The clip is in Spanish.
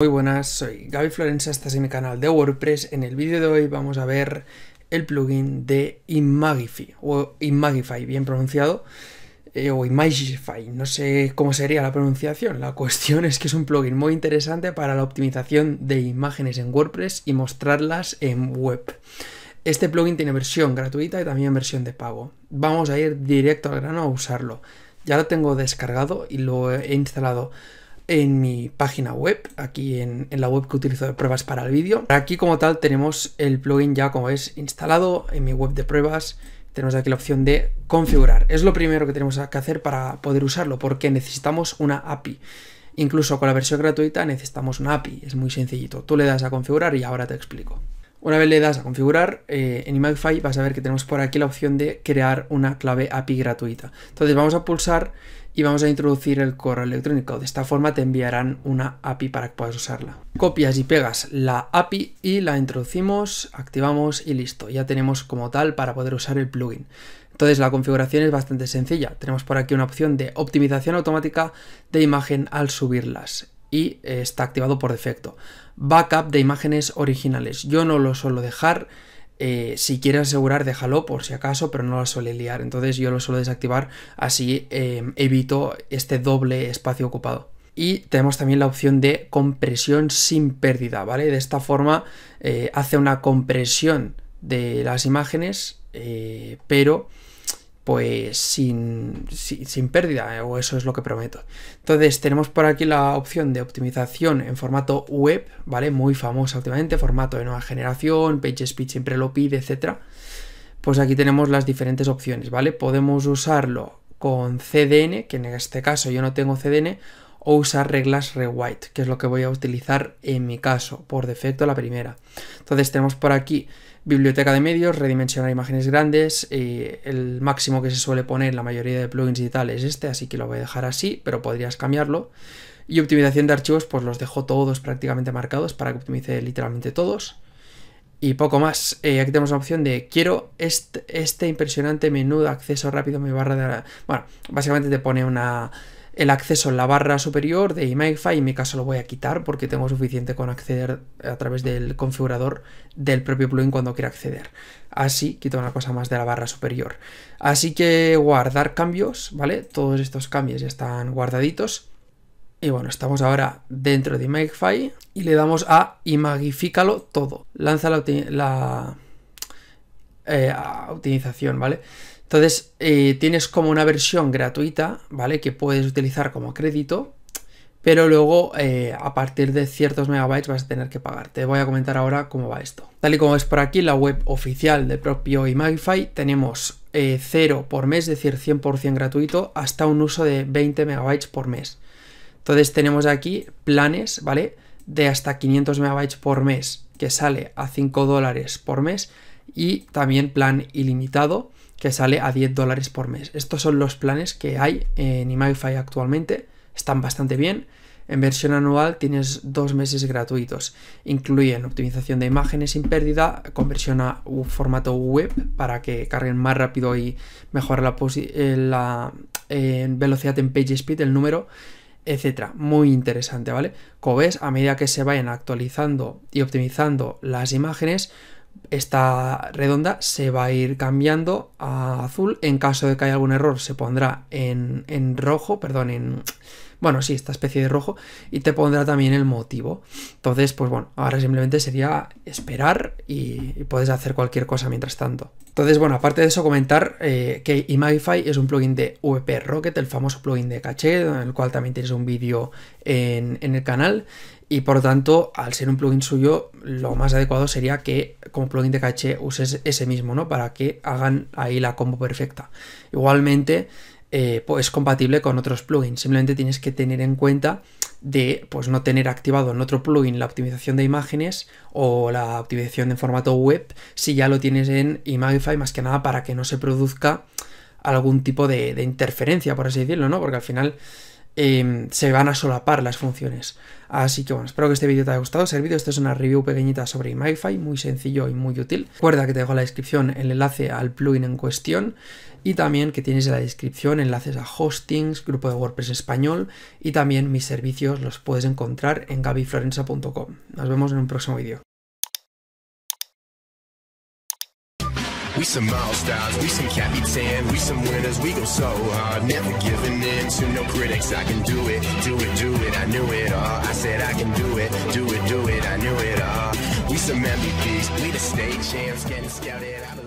Muy buenas, soy Gaby Florenza, estás en mi canal de WordPress. En el vídeo de hoy vamos a ver el plugin de Imagify, o Imagify, bien pronunciado, eh, o Imagify, no sé cómo sería la pronunciación. La cuestión es que es un plugin muy interesante para la optimización de imágenes en WordPress y mostrarlas en web. Este plugin tiene versión gratuita y también versión de pago. Vamos a ir directo al grano a usarlo. Ya lo tengo descargado y lo he instalado en mi página web, aquí en, la web que utilizo de pruebas para el vídeo. Aquí como tal tenemos el plugin ya como es instalado en mi web de pruebas. Tenemos aquí la opción de configurar. Es lo primero que tenemos que hacer para poder usarlo porque necesitamos una API. Incluso con la versión gratuita necesitamos una API. Es muy sencillito. Tú le das a configurar y ahora te explico. Una vez le das a configurar, eh, en Imagify vas a ver que tenemos por aquí la opción de crear una clave API gratuita. Entonces vamos a pulsar y vamos a introducir el correo electrónico. De esta forma te enviarán una API para que puedas usarla. Copias y pegas la API y la introducimos, activamos y listo. Ya tenemos como tal para poder usar el plugin. Entonces la configuración es bastante sencilla. Tenemos por aquí una opción de optimización automática de imagen al subirlas y eh, está activado por defecto. Backup de imágenes originales. Yo no lo suelo dejar eh, si quieres asegurar, déjalo por si acaso, pero no lo suele liar. Entonces yo lo suelo desactivar, así em, evito este doble espacio ocupado. Y tenemos también la opción de compresión sin pérdida, ¿vale? De esta forma eh, hace una compresión de las imágenes, eh, pero pues sin, pérdida, eh, o eso es lo que prometo. Entonces tenemos por aquí la opción de optimización en formato web, ¿vale? Muy famosa últimamente, formato de nueva generación, PageSpeed siempre lo pide, etcétera. Pues aquí tenemos las diferentes opciones, ¿vale? Podemos usarlo con CDN, que en este caso yo no tengo CDN, o usar reglas rewrite, que es lo que voy a utilizar en mi caso, por defecto la primera. Entonces tenemos por aquí biblioteca de medios, redimensionar imágenes grandes, el máximo que se suele poner en la mayoría de plugins y tal es este, así que lo voy a dejar así, pero podrías cambiarlo. Y optimización de archivos, pues los dejo todos prácticamente marcados para que optimice literalmente todos. Y poco más, eh, aquí tenemos la opción de quiero este, este impresionante menú de acceso rápido mi barra de... Bueno, básicamente te pone una el acceso en la barra superior de Imagify, en mi caso lo voy a quitar porque tengo suficiente con acceder a través del configurador del propio plugin cuando quiera acceder. Así quito una cosa más de la barra superior. Así que guardar cambios, ¿vale? Todos estos cambios ya están guardaditos. Y bueno, estamos ahora dentro de Imagify y le damos a Imagifícalo todo. Lanza la, la utilización eh, ¿vale? Entonces, eh, tienes como una versión gratuita, ¿vale? Que puedes utilizar como crédito, pero luego eh, a partir de ciertos megabytes vas a tener que pagar. Te voy a comentar ahora cómo va esto. Tal y como ves por aquí, la web oficial del propio Imagify, tenemos 0 por mes, es decir, 100% gratuito, hasta un uso de 20 megabytes por mes. Entonces tenemos aquí planes, ¿vale? De hasta 500 megabytes por mes, que sale a 5 dólares por mes y también plan ilimitado que sale a 10 dólares por mes. Estos son los planes que hay en Imagify actualmente, están bastante bien. En versión anual tienes dos meses gratuitos. Incluyen optimización de imágenes sin pérdida, conversión a un formato web para que carguen más rápido y mejorar la, eh, velocidad en page speed, el número, etcétera. Muy interesante, ¿vale? Como ves, a medida que se vayan actualizando y optimizando las imágenes, esta redonda se va a ir cambiando a azul. En caso de que haya algún error, se pondrá en, rojo, perdón, en, bueno, sí, esta especie de rojo, y te pondrá también el motivo. Entonces, pues bueno, ahora simplemente sería esperar y, puedes hacer cualquier cosa mientras tanto. Entonces, bueno, aparte de eso, comentar eh, que Imagify es un plugin de VP Rocket, el famoso plugin de caché, en el cual también tienes un vídeo en, en el canal. Y por lo tanto, al ser un plugin suyo, lo más adecuado sería que como plugin de caché uses ese mismo, ¿no? Para que hagan ahí la combo perfecta. Igualmente, eh, pues es compatible con otros plugins. Simplemente tienes que tener en cuenta de pues, no tener activado en otro plugin la optimización de imágenes o la optimización en formato web si ya lo tienes en Imagify, más que nada para que no se produzca algún tipo de, de interferencia, por así decirlo, ¿no? Porque al final Em, se van a solapar las funciones. Así que bueno, espero que este vídeo te haya gustado, servido. Esto es una review pequeñita sobre MyFi, muy sencillo y muy útil. Recuerda que te dejo en la descripción el enlace al plugin en cuestión y también que tienes en la descripción enlaces a hostings, grupo de WordPress español y también mis servicios los puedes encontrar en gabiflorenza.com. Nos vemos en un próximo vídeo. We some stars, we some Capitan, we some winners, we go so hard. Never giving in to no critics. I can do it, do it, do it. I knew it all. I said I can do it, do it, do it. I knew it all. We some MVPs, we the state champs, getting scouted.